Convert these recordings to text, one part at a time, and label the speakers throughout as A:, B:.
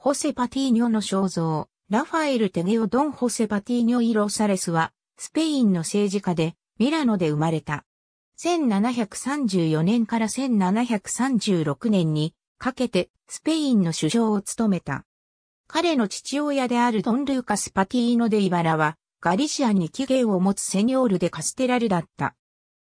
A: ホセパティーニョの肖像、ラファエル・テゲオ・ドン・ホセパティーニョ・イ・ロサレスは、スペインの政治家で、ミラノで生まれた。1734年から1736年にかけてスペインの首相を務めた。彼の父親であるドン・ルーカス・パティーノ・デ・イバラは、ガリシアに起源を持つセニョールでカステラルだった。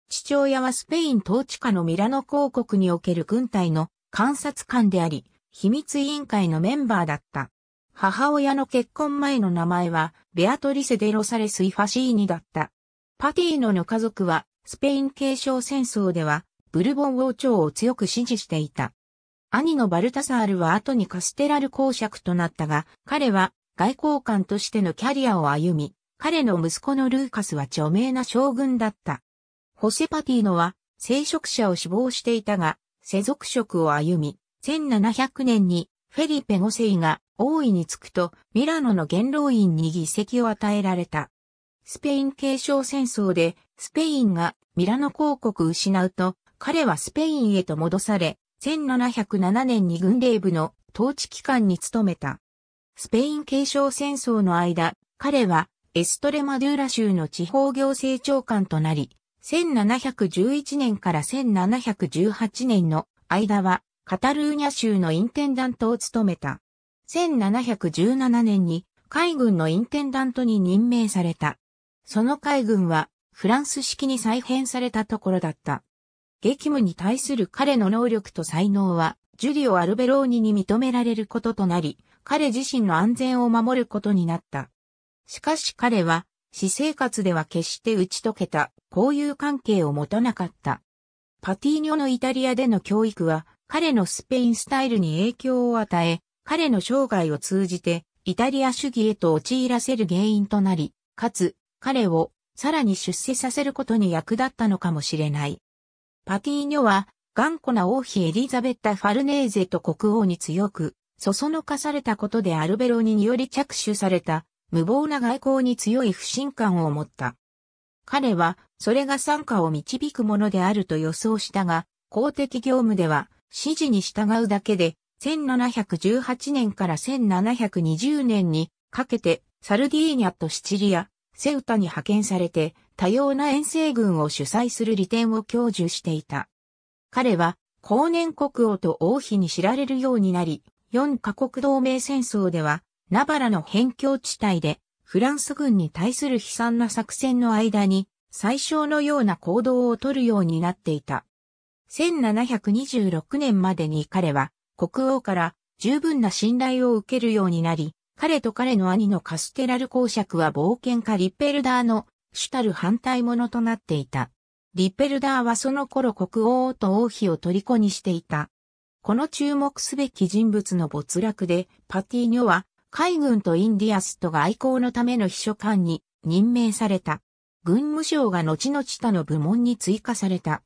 A: 父親はスペイン統治下のミラノ公国における軍隊の観察官であり、秘密委員会のメンバーだった。母親の結婚前の名前は、ベアトリセ・デ・ロサレス・イ・ファシーニだった。パティーノの家族は、スペイン継承戦争では、ブルボン王朝を強く支持していた。兄のバルタサールは後にカステラル公爵となったが、彼は外交官としてのキャリアを歩み、彼の息子のルーカスは著名な将軍だった。ホセパティーノは聖職者を志望していたが、世俗職を歩み、1700年にフェリペ5世が王位につくとミラノの元老院に議席を与えられた。スペイン継承戦争でスペインがミラノ公国失うと彼はスペインへと戻され1707年に軍令部の統治機関に勤めた。スペイン継承戦争の間、彼はエストレマドゥーラ州の地方行政長官となり、1711年から1718年の間はカタルーニャ州のインテンダントを務めた。1717年に海軍のインテンダントに任命された。その海軍はフランス式に再編されたところだった。激務に対する彼の能力と才能は、ジュリオ・アルベローニに認められることとなり、彼自身の安全を守ることになった。しかし彼は、私生活では決して打ち解けた交友関係を持たなかった。パティーニョのイタリアでの教育は、彼のスペインスタイルに影響を与え、彼の生涯を通じてイタリア主義へと陥らせる原因となり、かつ彼をさらに出世させることに役立ったのかもしれない。パティーニョは頑固な王妃エリザベッタ・ファルネーゼと国王に強く、そそのかされたことでアルベロニにより着手された無謀な外交に強い不信感を持った。彼はそれが参加を導くものであると予想したが、公的業務では指示に従うだけで、1718年から1720年にかけてサルディーニャとシチリア、セウタに派遣されて多様な遠征軍を主催する利点を享受していた。彼は後年国王と王妃に知られるようになり、4カ国同盟戦争では、ナバラの辺境地帯でフランス軍に対する悲惨な作戦の間に最小のような行動を取るようになっていた。1726年までに彼は国王から十分な信頼を受けるようになり、彼と彼の兄のカステラル公爵は冒険家リッペルダーの主たる反対者となっていた。リッペルダーはその頃国王と王妃を虜にしていた。この注目すべき人物の没落で、パティーニョは海軍とインディアスとが愛好のための秘書官に任命された。軍務省が後々他の部門に追加された。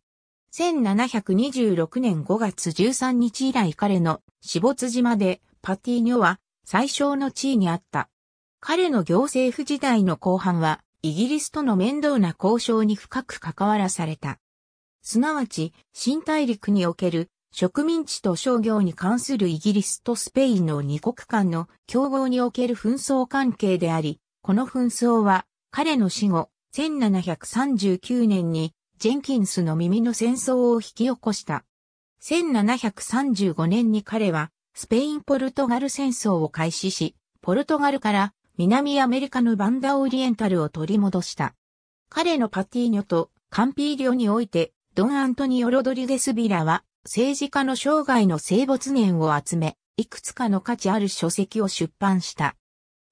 A: 1726年5月13日以来彼の死没島でパティーニョは最小の地位にあった。彼の行政府時代の後半はイギリスとの面倒な交渉に深く関わらされた。すなわち新大陸における植民地と商業に関するイギリスとスペインの二国間の競合における紛争関係であり、この紛争は彼の死後1739年にジェンキンスの耳の戦争を引き起こした。1735年に彼は、スペイン・ポルトガル戦争を開始し、ポルトガルから南アメリカのバンダ・オリエンタルを取り戻した。彼のパティーニョとカンピーリョにおいて、ドン・アントニオ・ロドリゲス・ビラは、政治家の生涯の生没年を集め、いくつかの価値ある書籍を出版した。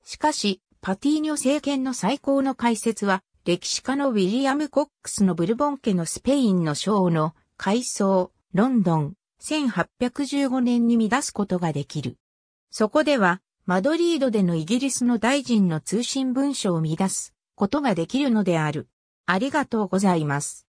A: しかし、パティーニョ政権の最高の解説は、歴史家のウィリアム・コックスのブルボン家のスペインの章の回想、ロンドン、1815年に見出すことができる。そこでは、マドリードでのイギリスの大臣の通信文書を見出すことができるのである。ありがとうございます。